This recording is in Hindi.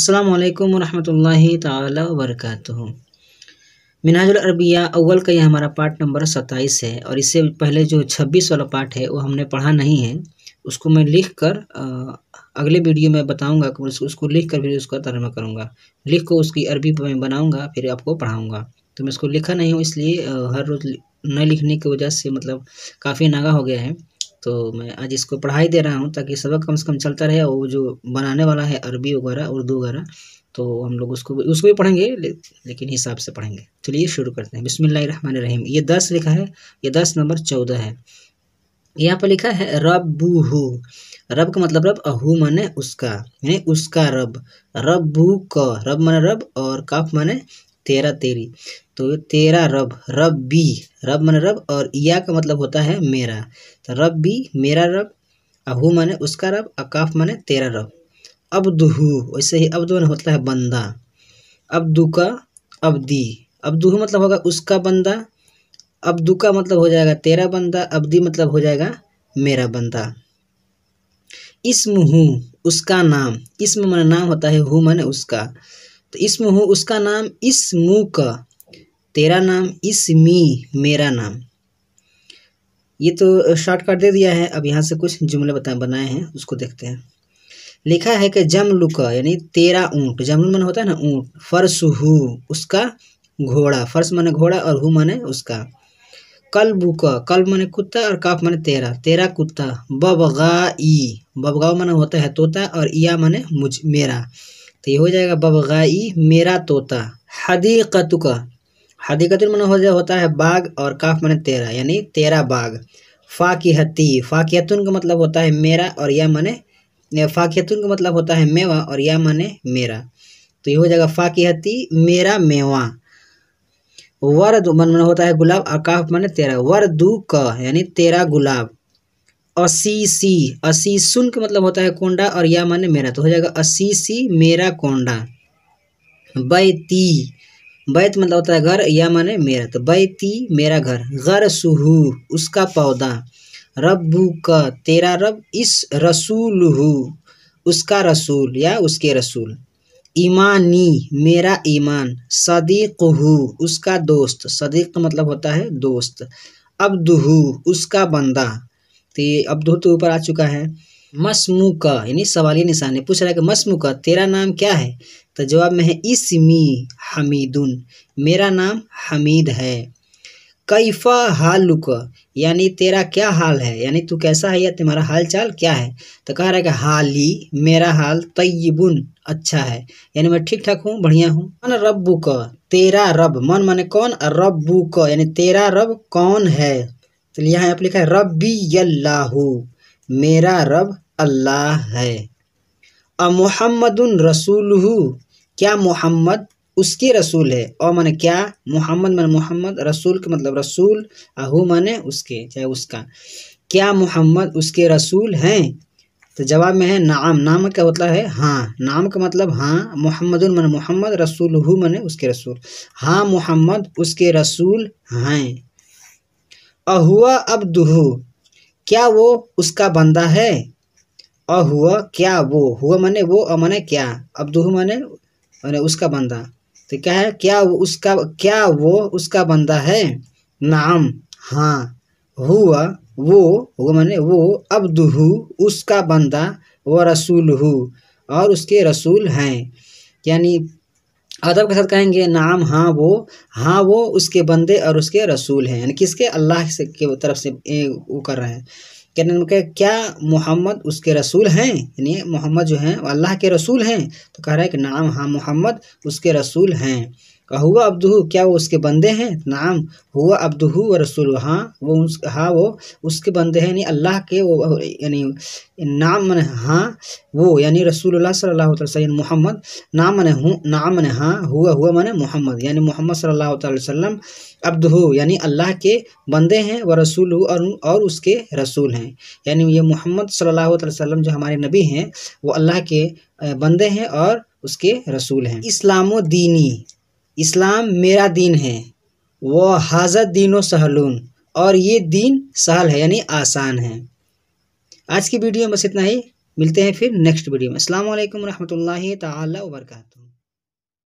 असलकम वरहमल तबरक मिनाजुल अरबिया अव्वल का यह हमारा पार्ट नंबर सत्ताईस है और इससे पहले जो छब्बीस वाला पार्ट है वो हमने पढ़ा नहीं है उसको मैं लिख कर अगले वीडियो में कि उसको लिख कर फिर उसका तर्मा करूँगा लिख को उसकी अरबी मैं बनाऊँगा फिर आपको पढ़ाऊँगा तो मैं उसको लिखा नहीं हूँ इसलिए हर रोज़ न लिखने की वजह से मतलब काफ़ी नागा हो गया है तो मैं आज इसको पढ़ाई दे रहा हूँ ताकि सबक कम से कम चलता रहे और जो बनाने वाला है अरबी वगैरह उर्दू वगैरह तो हम लोग उसको उसको भी पढ़ेंगे ले, लेकिन हिसाब से पढ़ेंगे चलिए शुरू करते हैं बिसमिल्ल रहीम ये दस लिखा है ये दस नंबर चौदह है यहाँ पर लिखा है रबूहू रब का मतलब रब अहू माने उसका यानी उसका रब रबू क रब माने रब और काफ माने तेरा तेरी तो तेरा रब रब बी रब मन रब और या का मतलब होता है मेरा तो रब बी मेरा रब अबू माने उसका रब अकाफ माने तेरा रब दुहू वैसे ही अब मन होता है बंदा अब का अब दुह मतलब होगा उसका बंदा अब का मतलब हो जाएगा तेरा बंदा दी मतलब हो जाएगा मेरा बंदा इसम हूँ उसका नाम इसम मन नाम होता है हु मने उसका तो इसम हूँ उसका नाम इस मुँह का तेरा नाम इस मी मेरा नाम ये तो शॉर्ट कट दे दिया है अब यहाँ से कुछ जुमले बता बनाए हैं उसको देखते हैं लिखा है कि जमलुका यानी तेरा ऊँट जमलू मन होता है ना ऊँट फर्श हु उसका घोड़ा फर्श माने घोड़ा और हु माने उसका कल बुका कल माने कुत्ता और काफ माने तेरा तेरा कुत्ता बबगा ई बबगा माने होता है तोता और ईया माने मुझ मेरा तो ये हो जाएगा बबगाई मेरा तोता का हदीकतुल मन हो जाए होता है बाघ और काफ मन तेरा यानी तेरा बाघ फ़ाकिहती फ़ाकिहतुन का मतलब होता है मेरा और या मने फ़ाकिहतुन का मतलब होता है मेवा और या मने मेरा तो ये हो जाएगा फ़ाकिहती मेरा मेवा वर्द मन होता है गुलाब और काफ मन तेरा वर्दू का यानी तेरा गुलाब असीसी असीसुन का मतलब होता है कोंडा और या माने मेरा तो हो जाएगा असीसी मेरा कोंडा बैती बैत मतलब होता है घर या माने मेरा तो बैती मेरा घर घर सुहू उसका पौधा रब्बू का तेरा रब इस रसूल रसूलहू उसका रसूल या उसके रसूल ईमानी मेरा ईमान सदीक सदीकहू उसका दोस्त सदीक मतलब होता है दोस्त अब्दुहू उसका बंदा तो ये अब तो ऊपर आ चुका है मसमू का यानी सवाली निशान है पूछ रहा है कि मसमू का तेरा नाम क्या है तो जवाब में है इसमी हमीदुन मेरा नाम हमीद है कैफा हालुक यानी तेरा क्या हाल है यानी तू कैसा है या तुम्हारा हाल चाल क्या है तो कह रहा है कि हाली मेरा हाल तयबुन अच्छा है यानी मैं ठीक ठाक हूँ बढ़िया हूँ मन रब्बू का तेरा रब मन माने कौन रब्बू का यानी तेरा रब कौन है चलिए तो यहाँ आप लिखा है रबी अल्लाहू मेरा रब अल्लाह है और मोहम्मद रसूल क्या मोहम्मद उसके रसूल है और मैंने क्या मोहम्मद मैंने मोहम्मद रसूल के मतलब रसूल अहू माने उसके चाहे उसका क्या मोहम्मद उसके रसूल हैं तो जवाब में है नाम नाम का मतलब है हाँ नाम का मतलब हाँ मोहम्मद मैंने मोहम्मद रसूल हु मने उसके रसूल हाँ मोहम्मद उसके रसूल हैं अहुआ दुहू क्या वो उसका बंदा है अहुआ क्या वो हुआ मने वो अ मने क्या अब्दुहु मने माने उसका बंदा तो क्या है क्या वो उसका क्या वो उसका बंदा है नाम हाँ हुआ वो हुआ मने वो दुहू उसका बंदा व रसूल हु और उसके रसूल हैं यानी अदब के साथ कहेंगे नाम हाँ वो हाँ वो उसके बंदे और उसके रसूल हैं यानी किसके अल्लाह से के तरफ से वो कर रहे हैं कहने उनके क्या मोहम्मद उसके रसूल हैं यानी मोहम्मद जो हैं अल्लाह के रसूल हैं तो कह रहा है कि नाम हाँ मोहम्मद उसके रसूल हैं हुआ अब्दू क्या वो उसके बंदे हैं नाम हुआ अब्दू व रसूल हाँ वो उस हाँ वो उसके बंदे हैं यानी अल्लाह के वो यानी नाम मन हाँ वो यानी रसूलुल्लाह सल्लल्लाहु अलैहि वसल्लम मोहम्मद नाम मन हूँ नाम मन हाँ हुआ हुआ मन मोहम्मद यानी मोहम्मद सल्लल्लाहु अलैहि वसल्लम अब्दू यानी अल्लाह के बंदे हैं व रसूल और और उसके रसूल हैं यानी ये मोहम्मद सल्लल्लाहु अलैहि वसल्लम जो हमारे नबी हैं वो अल्लाह के बंदे हैं और उसके रसूल हैं इस्लामो दीनी इस्लाम मेरा दीन है वह हाजत दीन सहलून और ये दीन सहल है यानी आसान है आज की वीडियो में बस इतना ही मिलते हैं फिर नेक्स्ट वीडियो में अल्लाम वरहमल तबरकू